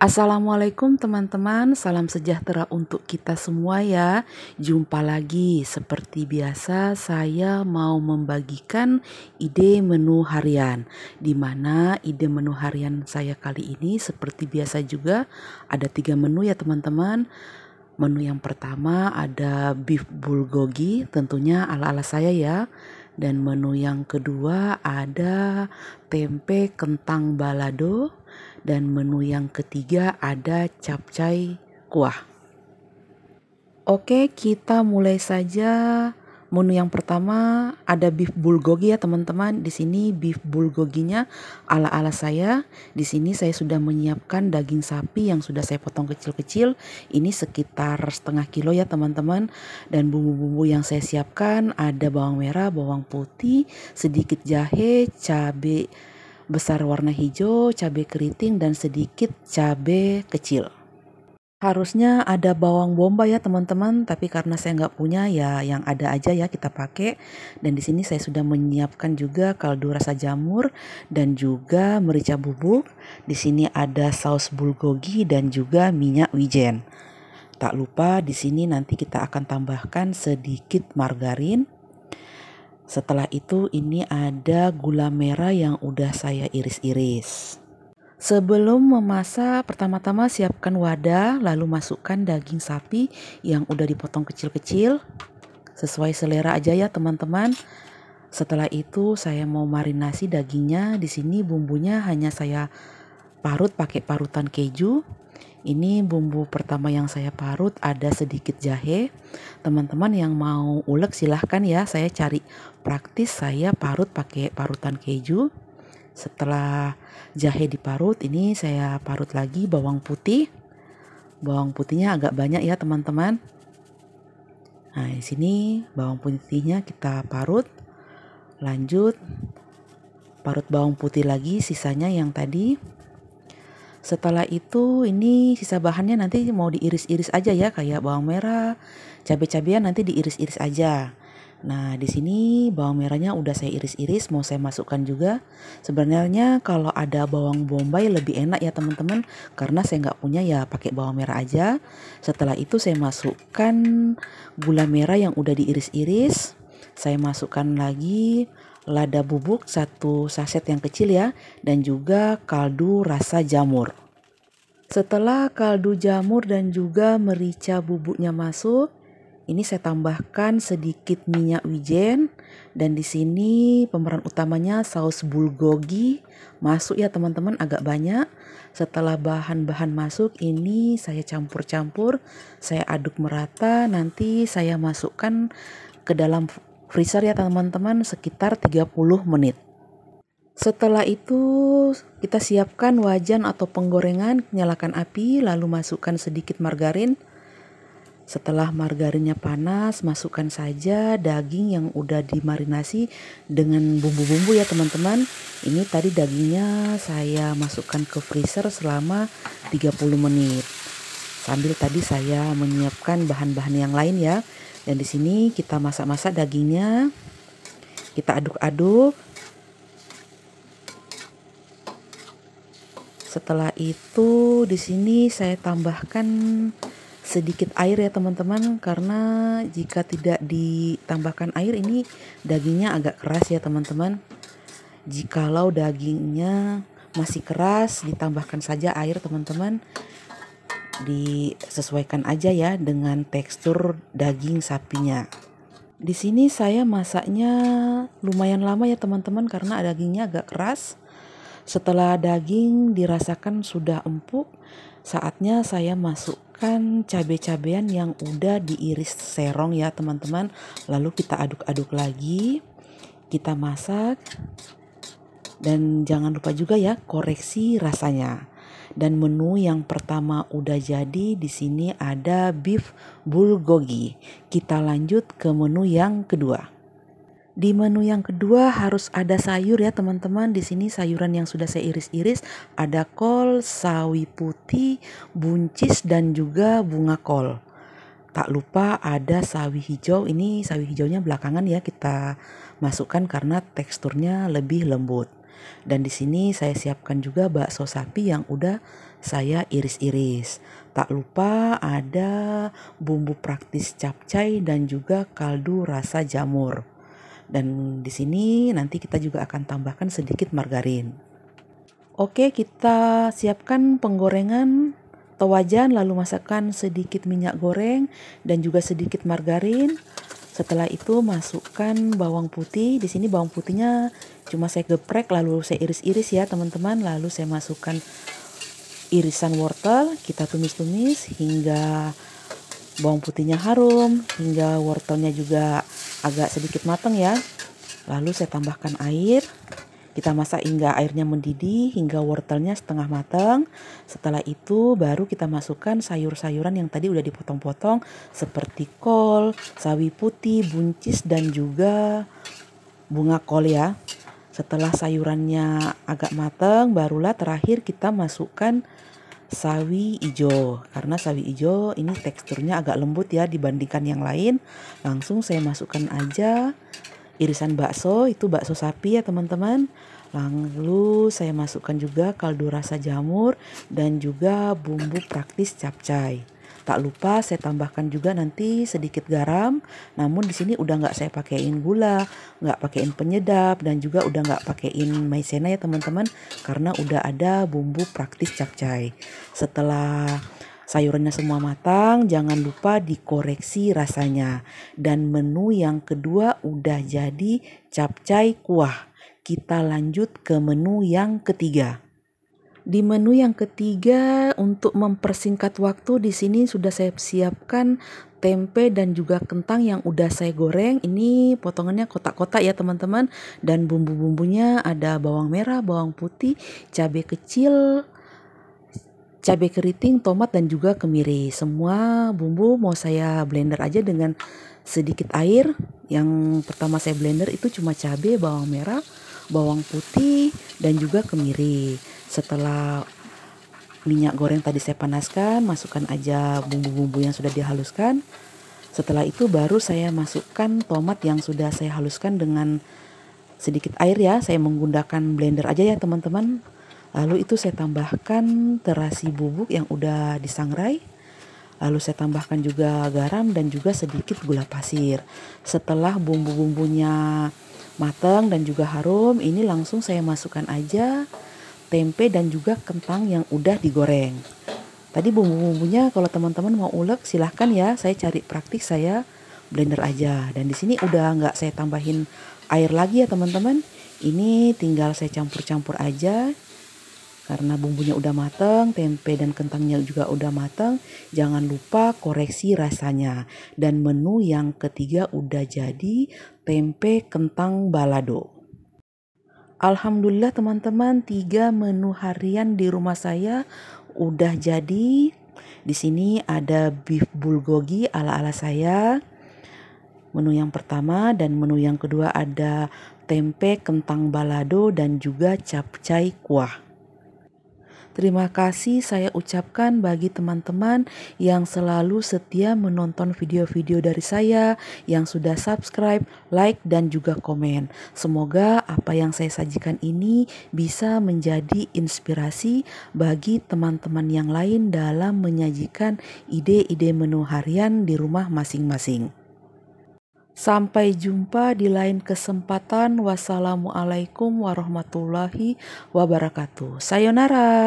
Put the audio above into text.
Assalamualaikum teman-teman, salam sejahtera untuk kita semua ya. Jumpa lagi seperti biasa saya mau membagikan ide menu harian. Dimana ide menu harian saya kali ini seperti biasa juga ada tiga menu ya teman-teman. Menu yang pertama ada beef bulgogi, tentunya ala-ala saya ya. Dan menu yang kedua ada tempe kentang balado dan menu yang ketiga ada capcai kuah. Oke, kita mulai saja. Menu yang pertama ada beef bulgogi ya teman-teman. Di sini beef bulgoginya ala-ala saya. Di sini saya sudah menyiapkan daging sapi yang sudah saya potong kecil-kecil. Ini sekitar setengah kilo ya teman-teman. Dan bumbu-bumbu yang saya siapkan ada bawang merah, bawang putih, sedikit jahe, cabai besar warna hijau, cabai keriting, dan sedikit cabai kecil. Harusnya ada bawang bombay ya teman-teman, tapi karena saya nggak punya ya yang ada aja ya kita pakai. Dan di sini saya sudah menyiapkan juga kaldu rasa jamur dan juga merica bubuk. Di sini ada saus bulgogi dan juga minyak wijen. Tak lupa di sini nanti kita akan tambahkan sedikit margarin setelah itu ini ada gula merah yang udah saya iris-iris. Sebelum memasak, pertama-tama siapkan wadah, lalu masukkan daging sapi yang udah dipotong kecil-kecil. Sesuai selera aja ya teman-teman. Setelah itu saya mau marinasi dagingnya. Di sini bumbunya hanya saya parut pakai parutan keju. Ini bumbu pertama yang saya parut ada sedikit jahe. Teman-teman yang mau ulek silahkan ya. Saya cari praktis saya parut pakai parutan keju. Setelah jahe diparut ini saya parut lagi bawang putih. Bawang putihnya agak banyak ya teman-teman. Nah di sini bawang putihnya kita parut. Lanjut parut bawang putih lagi sisanya yang tadi setelah itu ini sisa bahannya nanti mau diiris-iris aja ya kayak bawang merah, cabai-cabian nanti diiris-iris aja. Nah, di sini bawang merahnya udah saya iris-iris, mau saya masukkan juga. Sebenarnya kalau ada bawang bombay lebih enak ya teman-teman, karena saya nggak punya ya pakai bawang merah aja. Setelah itu saya masukkan gula merah yang udah diiris-iris. Saya masukkan lagi lada bubuk satu saset yang kecil ya dan juga kaldu rasa jamur. Setelah kaldu jamur dan juga merica bubuknya masuk, ini saya tambahkan sedikit minyak wijen dan di sini pemeran utamanya saus bulgogi masuk ya teman-teman agak banyak. Setelah bahan-bahan masuk ini saya campur-campur, saya aduk merata nanti saya masukkan ke dalam freezer ya teman-teman sekitar 30 menit. Setelah itu kita siapkan wajan atau penggorengan, nyalakan api lalu masukkan sedikit margarin. Setelah margarinnya panas, masukkan saja daging yang udah dimarinasi dengan bumbu-bumbu ya teman-teman. Ini tadi dagingnya saya masukkan ke freezer selama 30 menit. Sambil tadi saya menyiapkan bahan-bahan yang lain ya. Dan di sini kita masak-masak dagingnya. Kita aduk-aduk. Setelah itu di sini saya tambahkan sedikit air ya teman-teman karena jika tidak ditambahkan air ini dagingnya agak keras ya teman-teman. Jikalau dagingnya masih keras ditambahkan saja air teman-teman disesuaikan aja ya dengan tekstur daging sapinya. Di sini saya masaknya lumayan lama ya teman-teman karena dagingnya agak keras. Setelah daging dirasakan sudah empuk, saatnya saya masukkan cabai-cabean yang udah diiris serong ya teman-teman. Lalu kita aduk-aduk lagi, kita masak. Dan jangan lupa juga ya koreksi rasanya dan menu yang pertama udah jadi di sini ada beef bulgogi. Kita lanjut ke menu yang kedua. Di menu yang kedua harus ada sayur ya teman-teman. Di sini sayuran yang sudah saya iris-iris ada kol, sawi putih, buncis dan juga bunga kol. Tak lupa ada sawi hijau. Ini sawi hijaunya belakangan ya kita masukkan karena teksturnya lebih lembut. Dan di sini saya siapkan juga bakso sapi yang udah saya iris-iris. Tak lupa ada bumbu praktis capcay dan juga kaldu rasa jamur. Dan di sini nanti kita juga akan tambahkan sedikit margarin. Oke, kita siapkan penggorengan atau wajan lalu masakkan sedikit minyak goreng dan juga sedikit margarin setelah itu masukkan bawang putih. Di sini bawang putihnya cuma saya geprek lalu saya iris-iris ya teman-teman. Lalu saya masukkan irisan wortel, kita tumis-tumis hingga bawang putihnya harum, hingga wortelnya juga agak sedikit matang ya. Lalu saya tambahkan air kita masak hingga airnya mendidih, hingga wortelnya setengah matang. Setelah itu baru kita masukkan sayur-sayuran yang tadi udah dipotong-potong seperti kol, sawi putih, buncis dan juga bunga kol ya. Setelah sayurannya agak matang, barulah terakhir kita masukkan sawi ijo. Karena sawi ijo ini teksturnya agak lembut ya dibandingkan yang lain. Langsung saya masukkan aja irisan bakso itu bakso sapi ya teman-teman lalu saya masukkan juga kaldu rasa jamur dan juga bumbu praktis capcay tak lupa saya tambahkan juga nanti sedikit garam namun di sini udah nggak saya pakaiin gula nggak pakaiin penyedap dan juga udah nggak pakaiin maizena ya teman-teman karena udah ada bumbu praktis capcay setelah Sayurannya semua matang, jangan lupa dikoreksi rasanya. Dan menu yang kedua udah jadi capcai kuah. Kita lanjut ke menu yang ketiga. Di menu yang ketiga untuk mempersingkat waktu di sini sudah saya siapkan tempe dan juga kentang yang udah saya goreng. Ini potongannya kotak-kotak ya teman-teman dan bumbu-bumbunya ada bawang merah, bawang putih, cabai kecil, cabai keriting, tomat dan juga kemiri. Semua bumbu mau saya blender aja dengan sedikit air. Yang pertama saya blender itu cuma cabai, bawang merah, bawang putih dan juga kemiri. Setelah minyak goreng tadi saya panaskan, masukkan aja bumbu-bumbu yang sudah dihaluskan. Setelah itu baru saya masukkan tomat yang sudah saya haluskan dengan sedikit air ya. Saya menggunakan blender aja ya teman-teman Lalu itu saya tambahkan terasi bubuk yang udah disangrai. Lalu saya tambahkan juga garam dan juga sedikit gula pasir. Setelah bumbu-bumbunya matang dan juga harum, ini langsung saya masukkan aja tempe dan juga kentang yang udah digoreng. Tadi bumbu-bumbunya kalau teman-teman mau ulek silahkan ya, saya cari praktik saya blender aja. Dan di sini udah nggak saya tambahin air lagi ya teman-teman. Ini tinggal saya campur-campur aja karena bumbunya udah matang, tempe dan kentangnya juga udah matang, jangan lupa koreksi rasanya. Dan menu yang ketiga udah jadi, tempe kentang balado. Alhamdulillah teman-teman, tiga menu harian di rumah saya udah jadi. Di sini ada beef bulgogi ala-ala saya. Menu yang pertama dan menu yang kedua ada tempe kentang balado dan juga capcai kuah. Terima kasih saya ucapkan bagi teman-teman yang selalu setia menonton video-video dari saya, yang sudah subscribe, like, dan juga komen. Semoga apa yang saya sajikan ini bisa menjadi inspirasi bagi teman-teman yang lain dalam menyajikan ide-ide menu harian di rumah masing-masing. Sampai jumpa di lain kesempatan. Wassalamualaikum warahmatullahi wabarakatuh. Sayonara.